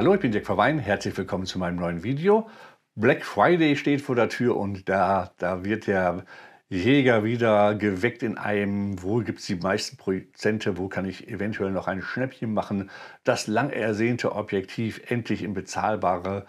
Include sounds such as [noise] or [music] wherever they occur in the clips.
Hallo, ich bin Jack Verwein, herzlich willkommen zu meinem neuen Video. Black Friday steht vor der Tür und da, da wird der Jäger wieder geweckt in einem, wo gibt es die meisten Prozente, wo kann ich eventuell noch ein Schnäppchen machen. Das lang ersehnte Objektiv endlich in bezahlbare,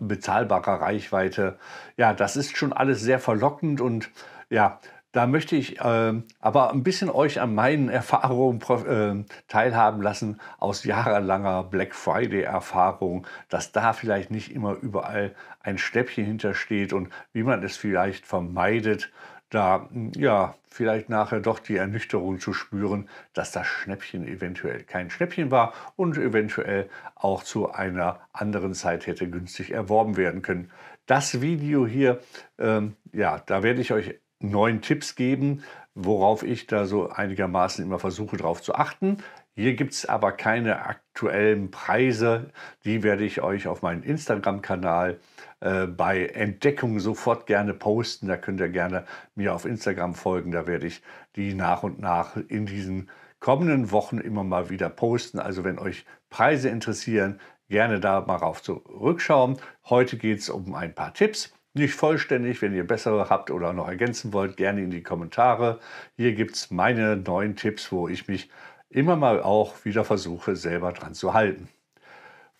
bezahlbarer Reichweite. Ja, das ist schon alles sehr verlockend und ja, da möchte ich äh, aber ein bisschen euch an meinen Erfahrungen äh, teilhaben lassen aus jahrelanger Black Friday-Erfahrung, dass da vielleicht nicht immer überall ein Stäbchen hintersteht und wie man es vielleicht vermeidet, da hm, ja vielleicht nachher doch die Ernüchterung zu spüren, dass das Schnäppchen eventuell kein Schnäppchen war und eventuell auch zu einer anderen Zeit hätte günstig erworben werden können. Das Video hier, ähm, ja, da werde ich euch neun Tipps geben, worauf ich da so einigermaßen immer versuche darauf zu achten. Hier gibt es aber keine aktuellen Preise. Die werde ich euch auf meinem Instagram-Kanal äh, bei Entdeckung sofort gerne posten. Da könnt ihr gerne mir auf Instagram folgen. Da werde ich die nach und nach in diesen kommenden Wochen immer mal wieder posten. Also wenn euch Preise interessieren, gerne da mal rauf zurückschauen. Heute geht es um ein paar Tipps nicht vollständig, wenn ihr bessere habt oder noch ergänzen wollt, gerne in die Kommentare. Hier gibt es meine neuen Tipps, wo ich mich immer mal auch wieder versuche, selber dran zu halten.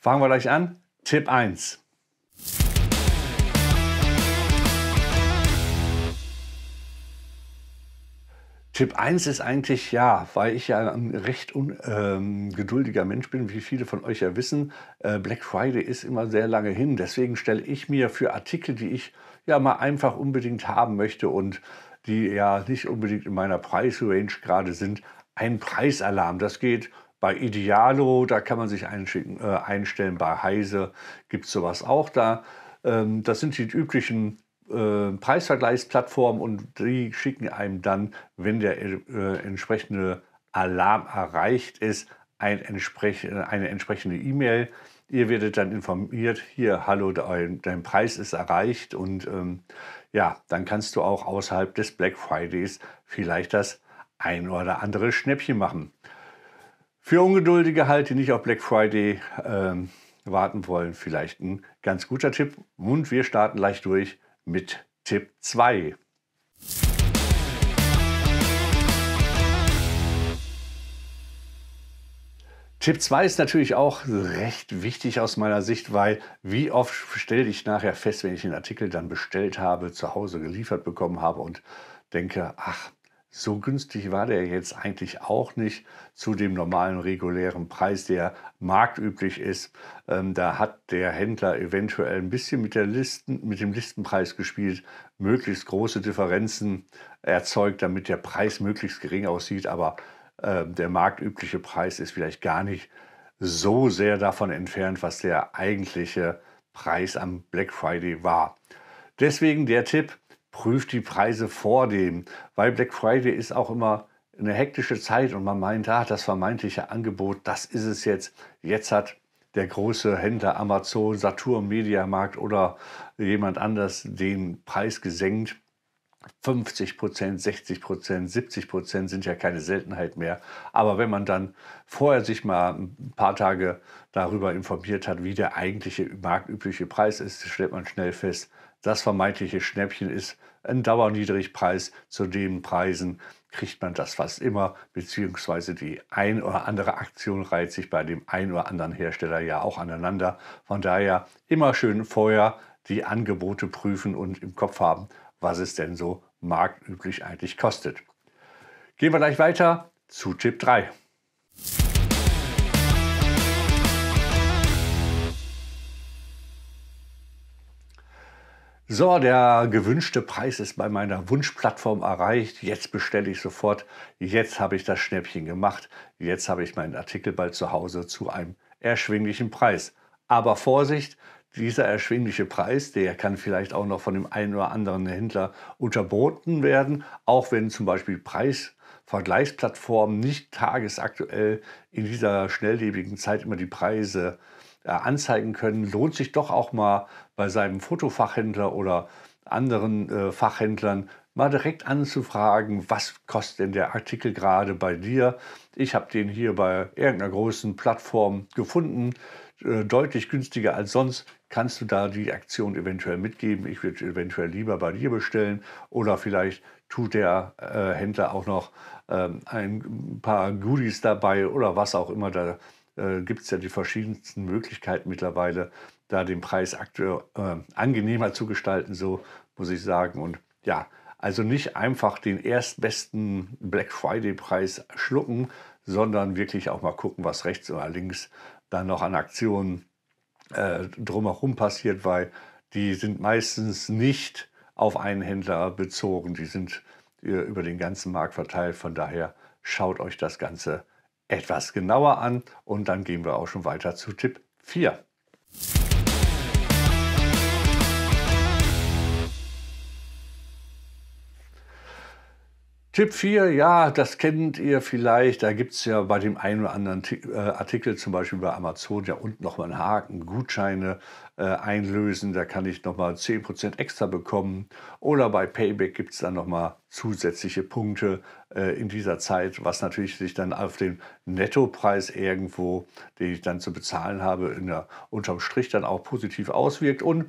Fangen wir gleich an. Tipp 1. Tipp 1 ist eigentlich ja, weil ich ja ein recht ungeduldiger ähm, Mensch bin, wie viele von euch ja wissen, äh, Black Friday ist immer sehr lange hin. Deswegen stelle ich mir für Artikel, die ich ja mal einfach unbedingt haben möchte und die ja nicht unbedingt in meiner Preisrange gerade sind, einen Preisalarm. Das geht bei Idealo, da kann man sich äh, einstellen, bei Heise gibt es sowas auch da. Ähm, das sind die üblichen äh, Preisvergleichsplattform und die schicken einem dann, wenn der äh, entsprechende Alarm erreicht ist, ein entsprech eine entsprechende E-Mail. Ihr werdet dann informiert, hier, hallo, dein, dein Preis ist erreicht und ähm, ja, dann kannst du auch außerhalb des Black Fridays vielleicht das ein oder andere Schnäppchen machen. Für Ungeduldige halt, die nicht auf Black Friday ähm, warten wollen, vielleicht ein ganz guter Tipp. Und wir starten gleich durch mit Tipp 2. Tipp 2 ist natürlich auch recht wichtig aus meiner Sicht, weil wie oft stelle ich nachher fest, wenn ich den Artikel dann bestellt habe, zu Hause geliefert bekommen habe und denke, ach so günstig war der jetzt eigentlich auch nicht zu dem normalen regulären Preis, der marktüblich ist. Ähm, da hat der Händler eventuell ein bisschen mit, der Listen, mit dem Listenpreis gespielt, möglichst große Differenzen erzeugt, damit der Preis möglichst gering aussieht. Aber äh, der marktübliche Preis ist vielleicht gar nicht so sehr davon entfernt, was der eigentliche Preis am Black Friday war. Deswegen der Tipp, prüft die Preise vor dem, weil Black Friday ist auch immer eine hektische Zeit und man meint, ah, das vermeintliche Angebot, das ist es jetzt. Jetzt hat der große Händler Amazon, Saturn, Mediamarkt oder jemand anders den Preis gesenkt. 50 Prozent, 60 Prozent, 70 Prozent sind ja keine Seltenheit mehr. Aber wenn man dann vorher sich mal ein paar Tage darüber informiert hat, wie der eigentliche marktübliche Preis ist, stellt man schnell fest, das vermeintliche Schnäppchen ist ein Dauerniedrigpreis. Zu den Preisen kriegt man das fast immer, beziehungsweise die ein oder andere Aktion reiht sich bei dem ein oder anderen Hersteller ja auch aneinander. Von daher immer schön vorher die Angebote prüfen und im Kopf haben, was es denn so marktüblich eigentlich kostet. Gehen wir gleich weiter zu Tipp 3. So, der gewünschte Preis ist bei meiner Wunschplattform erreicht. Jetzt bestelle ich sofort. Jetzt habe ich das Schnäppchen gemacht. Jetzt habe ich meinen Artikel bald zu Hause zu einem erschwinglichen Preis. Aber Vorsicht, dieser erschwingliche Preis, der kann vielleicht auch noch von dem einen oder anderen Händler unterboten werden, auch wenn zum Beispiel Preisvergleichsplattformen nicht tagesaktuell in dieser schnelllebigen Zeit immer die Preise äh, anzeigen können, lohnt sich doch auch mal bei seinem Fotofachhändler oder anderen äh, Fachhändlern mal direkt anzufragen, was kostet denn der Artikel gerade bei dir? Ich habe den hier bei irgendeiner großen Plattform gefunden, äh, deutlich günstiger als sonst. Kannst du da die Aktion eventuell mitgeben? Ich würde eventuell lieber bei dir bestellen oder vielleicht tut der äh, Händler auch noch ähm, ein paar Goodies dabei oder was auch immer da äh, gibt es ja die verschiedensten Möglichkeiten mittlerweile, da den Preis aktuell äh, angenehmer zu gestalten, so muss ich sagen. Und ja, also nicht einfach den erstbesten Black Friday-Preis schlucken, sondern wirklich auch mal gucken, was rechts oder links dann noch an Aktionen äh, drumherum passiert, weil die sind meistens nicht auf einen Händler bezogen, die sind äh, über den ganzen Markt verteilt. Von daher schaut euch das Ganze an etwas genauer an und dann gehen wir auch schon weiter zu Tipp 4. Tipp 4, ja, das kennt ihr vielleicht. Da gibt es ja bei dem einen oder anderen äh, Artikel, zum Beispiel bei Amazon, ja unten nochmal einen Haken, Gutscheine äh, einlösen. Da kann ich nochmal 10% extra bekommen. Oder bei Payback gibt es dann nochmal zusätzliche Punkte äh, in dieser Zeit, was natürlich sich dann auf den Nettopreis irgendwo, den ich dann zu bezahlen habe, in der, unterm Strich dann auch positiv auswirkt. Und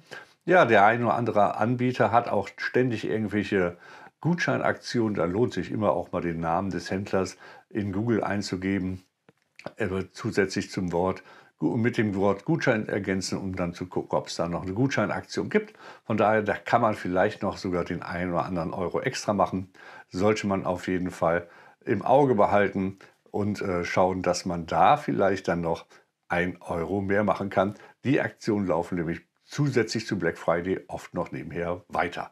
ja, der ein oder andere Anbieter hat auch ständig irgendwelche Gutscheinaktion, da lohnt sich immer auch mal den Namen des Händlers in Google einzugeben, zusätzlich zum Wort mit dem Wort Gutschein ergänzen, um dann zu gucken, ob es da noch eine Gutscheinaktion gibt. Von daher, da kann man vielleicht noch sogar den einen oder anderen Euro extra machen. Sollte man auf jeden Fall im Auge behalten und äh, schauen, dass man da vielleicht dann noch ein Euro mehr machen kann. Die Aktionen laufen nämlich zusätzlich zu Black Friday oft noch nebenher weiter.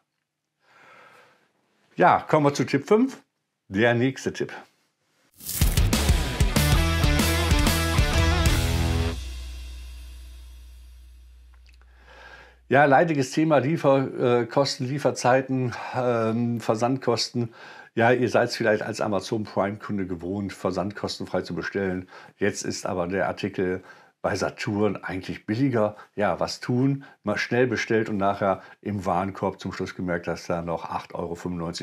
Ja, kommen wir zu Tipp 5. Der nächste Tipp. Ja, leidiges Thema, Lieferkosten, äh, Lieferzeiten, ähm, Versandkosten. Ja, ihr seid es vielleicht als Amazon Prime-Kunde gewohnt, versandkostenfrei zu bestellen. Jetzt ist aber der Artikel bei Saturn eigentlich billiger. Ja, was tun? Mal schnell bestellt und nachher im Warenkorb zum Schluss gemerkt, dass da noch 8,95 Euro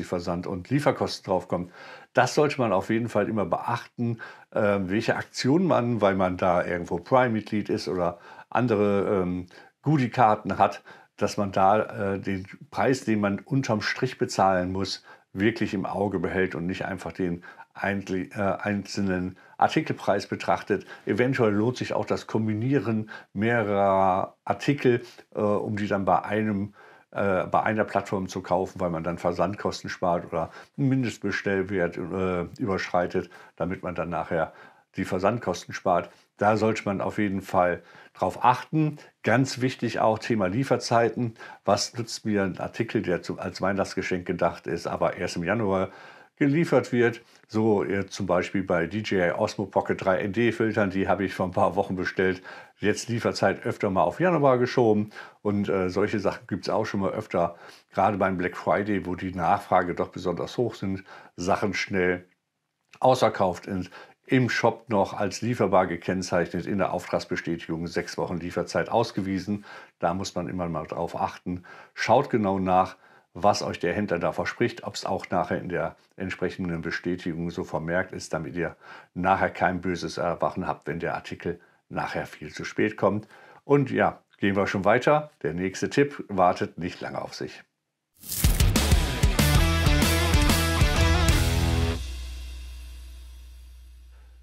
Versand und Lieferkosten draufkommen. Das sollte man auf jeden Fall immer beachten, ähm, welche Aktion man, weil man da irgendwo Prime-Mitglied ist oder andere ähm, Goodie-Karten hat, dass man da äh, den Preis, den man unterm Strich bezahlen muss, wirklich im Auge behält und nicht einfach den äh, einzelnen Artikelpreis betrachtet, eventuell lohnt sich auch das Kombinieren mehrerer Artikel, äh, um die dann bei einem äh, bei einer Plattform zu kaufen, weil man dann Versandkosten spart oder einen Mindestbestellwert äh, überschreitet, damit man dann nachher die Versandkosten spart. Da sollte man auf jeden Fall drauf achten. Ganz wichtig auch Thema Lieferzeiten. Was nützt mir ein Artikel, der zum, als Weihnachtsgeschenk gedacht ist, aber erst im Januar geliefert wird. So äh, zum Beispiel bei DJI Osmo Pocket 3 ND-Filtern, die habe ich vor ein paar Wochen bestellt. Jetzt Lieferzeit öfter mal auf Januar geschoben und äh, solche Sachen gibt es auch schon mal öfter. Gerade beim Black Friday, wo die Nachfrage doch besonders hoch sind, Sachen schnell ausverkauft sind, im Shop noch als lieferbar gekennzeichnet, in der Auftragsbestätigung sechs Wochen Lieferzeit ausgewiesen. Da muss man immer mal drauf achten. Schaut genau nach, was euch der Händler da verspricht, ob es auch nachher in der entsprechenden Bestätigung so vermerkt ist, damit ihr nachher kein böses Erwachen habt, wenn der Artikel nachher viel zu spät kommt. Und ja, gehen wir schon weiter. Der nächste Tipp wartet nicht lange auf sich.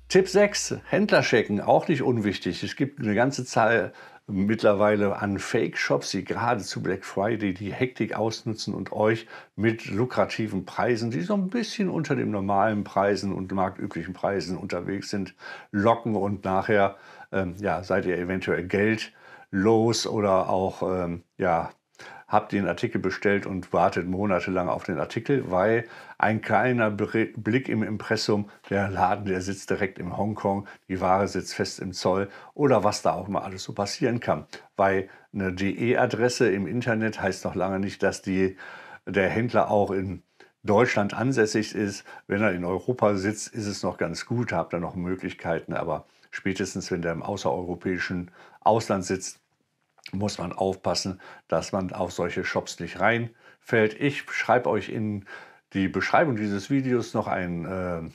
Tipp 6, Händler checken, auch nicht unwichtig. Es gibt eine ganze Zahl mittlerweile an Fake-Shops, die gerade zu Black Friday die Hektik ausnutzen und euch mit lukrativen Preisen, die so ein bisschen unter den normalen Preisen und marktüblichen Preisen unterwegs sind, locken und nachher ähm, ja, seid ihr eventuell Geld los oder auch ähm, ja, habt den Artikel bestellt und wartet monatelang auf den Artikel, weil ein kleiner Blick im Impressum, der Laden, der sitzt direkt in Hongkong, die Ware sitzt fest im Zoll oder was da auch mal alles so passieren kann. Weil eine DE-Adresse im Internet heißt noch lange nicht, dass die, der Händler auch in Deutschland ansässig ist. Wenn er in Europa sitzt, ist es noch ganz gut, habt ihr noch Möglichkeiten, aber spätestens wenn der im außereuropäischen Ausland sitzt, muss man aufpassen, dass man auf solche Shops nicht reinfällt. Ich schreibe euch in die Beschreibung dieses Videos noch einen, äh,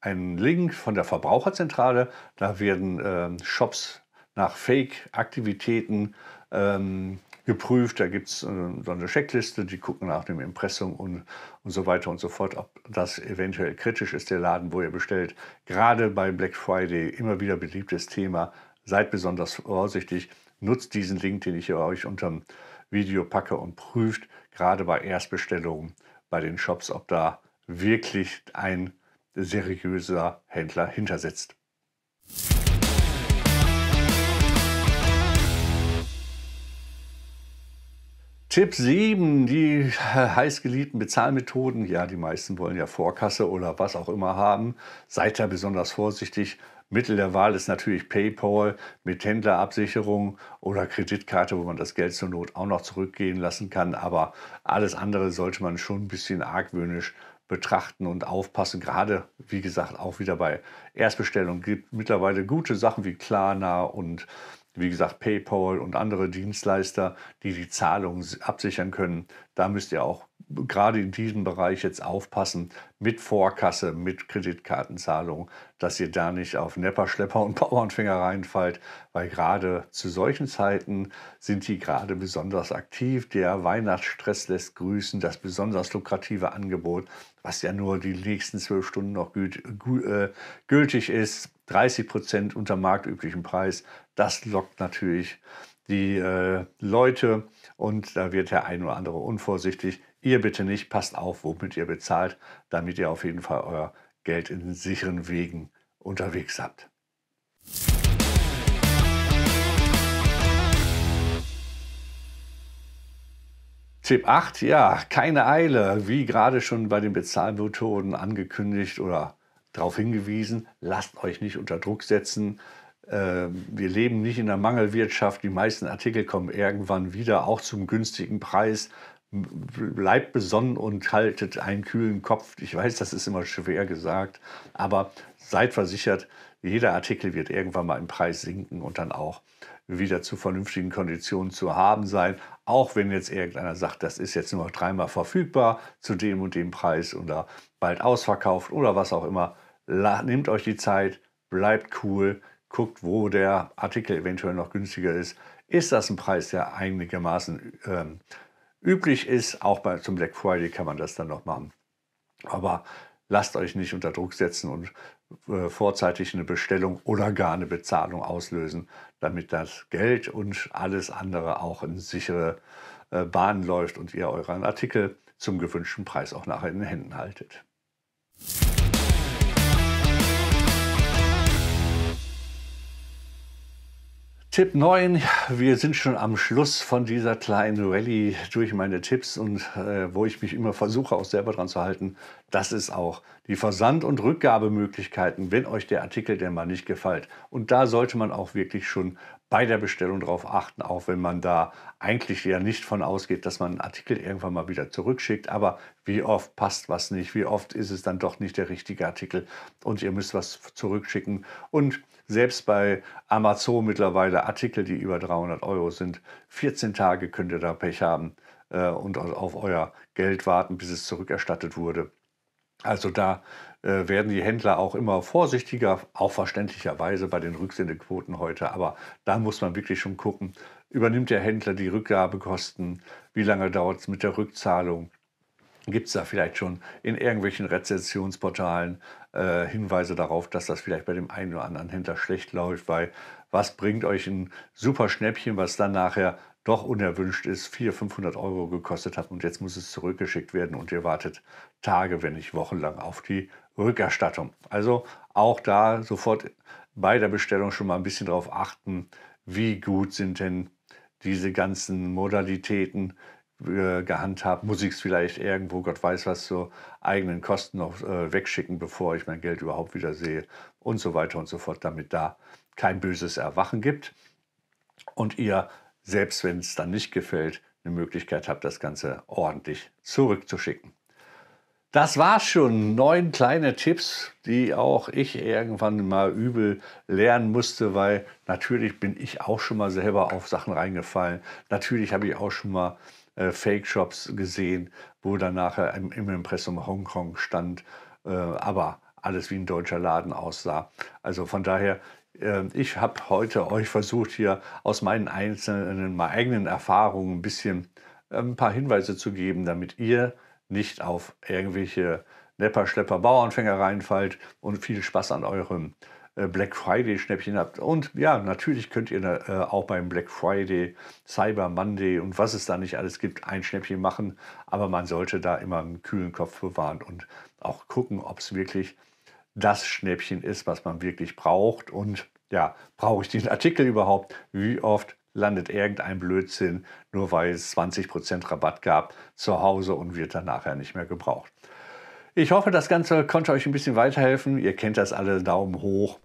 einen Link von der Verbraucherzentrale. Da werden äh, Shops nach Fake-Aktivitäten ähm, geprüft. Da gibt es äh, so eine Checkliste, die gucken nach dem Impressum und, und so weiter und so fort, ob das eventuell kritisch ist, der Laden, wo ihr bestellt. Gerade bei Black Friday immer wieder beliebtes Thema. Seid besonders vorsichtig. Nutzt diesen Link, den ich hier euch unterm Video packe und prüft gerade bei Erstbestellungen bei den Shops, ob da wirklich ein seriöser Händler hintersetzt. Tipp 7, die [laughs] heißgeliebten Bezahlmethoden. Ja, die meisten wollen ja Vorkasse oder was auch immer haben. Seid da besonders vorsichtig. Mittel der Wahl ist natürlich PayPal mit Händlerabsicherung oder Kreditkarte, wo man das Geld zur Not auch noch zurückgehen lassen kann. Aber alles andere sollte man schon ein bisschen argwöhnisch betrachten und aufpassen. Gerade, wie gesagt, auch wieder bei Erstbestellungen gibt es mittlerweile gute Sachen wie Klarna und wie gesagt PayPal und andere Dienstleister, die die Zahlungen absichern können. Da müsst ihr auch gerade in diesem Bereich jetzt aufpassen mit Vorkasse, mit Kreditkartenzahlung, dass ihr da nicht auf Nepper, Schlepper und [laughs] Bauernfänger reinfallt, weil gerade zu solchen Zeiten sind die gerade besonders aktiv. Der Weihnachtsstress lässt grüßen, das besonders lukrative Angebot, was ja nur die nächsten zwölf Stunden noch äh, gültig ist, 30 Prozent unter marktüblichen Preis, das lockt natürlich die äh, Leute und da wird der ein oder andere unvorsichtig. Ihr bitte nicht, passt auf, womit ihr bezahlt, damit ihr auf jeden Fall euer Geld in sicheren Wegen unterwegs habt. Tipp 8, ja, keine Eile. Wie gerade schon bei den Bezahlmethoden angekündigt oder darauf hingewiesen, lasst euch nicht unter Druck setzen. Ähm, wir leben nicht in der Mangelwirtschaft. Die meisten Artikel kommen irgendwann wieder, auch zum günstigen Preis bleibt besonnen und haltet einen kühlen Kopf. Ich weiß, das ist immer schwer gesagt, aber seid versichert, jeder Artikel wird irgendwann mal im Preis sinken und dann auch wieder zu vernünftigen Konditionen zu haben sein. Auch wenn jetzt irgendeiner sagt, das ist jetzt nur noch dreimal verfügbar zu dem und dem Preis oder bald ausverkauft oder was auch immer. Nehmt euch die Zeit, bleibt cool, guckt, wo der Artikel eventuell noch günstiger ist. Ist das ein Preis, der einigermaßen ähm, üblich ist. Auch bei, zum Black Friday kann man das dann noch machen. Aber lasst euch nicht unter Druck setzen und äh, vorzeitig eine Bestellung oder gar eine Bezahlung auslösen, damit das Geld und alles andere auch in sichere äh, Bahnen läuft und ihr euren Artikel zum gewünschten Preis auch nachher in den Händen haltet. Tipp 9. Wir sind schon am Schluss von dieser kleinen Rallye durch meine Tipps und äh, wo ich mich immer versuche, auch selber dran zu halten. Das ist auch die Versand- und Rückgabemöglichkeiten, wenn euch der Artikel denn mal nicht gefällt. Und da sollte man auch wirklich schon bei der Bestellung darauf achten, auch wenn man da eigentlich ja nicht von ausgeht, dass man einen Artikel irgendwann mal wieder zurückschickt. Aber wie oft passt was nicht? Wie oft ist es dann doch nicht der richtige Artikel und ihr müsst was zurückschicken? Und selbst bei Amazon mittlerweile Artikel, die über 300 Euro sind. 14 Tage könnt ihr da Pech haben äh, und auf euer Geld warten, bis es zurückerstattet wurde. Also da äh, werden die Händler auch immer vorsichtiger, auch verständlicherweise bei den Rücksendequoten heute. Aber da muss man wirklich schon gucken, übernimmt der Händler die Rückgabekosten, wie lange dauert es mit der Rückzahlung. Gibt es da vielleicht schon in irgendwelchen Rezensionsportalen äh, Hinweise darauf, dass das vielleicht bei dem einen oder anderen Händler schlecht läuft, weil was bringt euch ein super Schnäppchen, was dann nachher doch unerwünscht ist, 400, 500 Euro gekostet hat und jetzt muss es zurückgeschickt werden und ihr wartet Tage, wenn nicht wochenlang auf die Rückerstattung. Also auch da sofort bei der Bestellung schon mal ein bisschen darauf achten, wie gut sind denn diese ganzen Modalitäten, äh, gehandhabt, muss ich es vielleicht irgendwo, Gott weiß was, zu eigenen Kosten noch äh, wegschicken, bevor ich mein Geld überhaupt wieder sehe und so weiter und so fort, damit da kein böses Erwachen gibt und ihr, selbst wenn es dann nicht gefällt, eine Möglichkeit habt, das Ganze ordentlich zurückzuschicken. Das war's schon. Neun kleine Tipps, die auch ich irgendwann mal übel lernen musste, weil natürlich bin ich auch schon mal selber auf Sachen reingefallen. Natürlich habe ich auch schon mal äh, Fake-Shops gesehen, wo dann nachher im, im Impressum Hongkong stand, äh, aber alles wie ein deutscher Laden aussah. Also von daher, äh, ich habe heute euch versucht, hier aus meinen einzelnen, meinen eigenen Erfahrungen ein bisschen äh, ein paar Hinweise zu geben, damit ihr nicht auf irgendwelche Nepper, Schlepper, Bauernfänger reinfallt und viel Spaß an eurem äh, Black Friday Schnäppchen habt. Und ja, natürlich könnt ihr äh, auch beim Black Friday, Cyber Monday und was es da nicht alles gibt, ein Schnäppchen machen. Aber man sollte da immer einen kühlen Kopf bewahren und auch gucken, ob es wirklich das Schnäppchen ist, was man wirklich braucht. Und ja, brauche ich den Artikel überhaupt? Wie oft landet irgendein Blödsinn, nur weil es 20% Rabatt gab, zu Hause und wird dann nachher nicht mehr gebraucht? Ich hoffe, das Ganze konnte euch ein bisschen weiterhelfen. Ihr kennt das alle. Daumen hoch.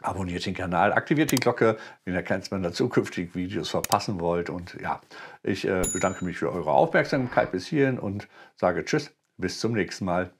Abonniert den Kanal, aktiviert die Glocke, wenn ihr keins meiner zukünftigen Videos verpassen wollt. Und ja, ich äh, bedanke mich für eure Aufmerksamkeit bis hierhin und sage Tschüss, bis zum nächsten Mal.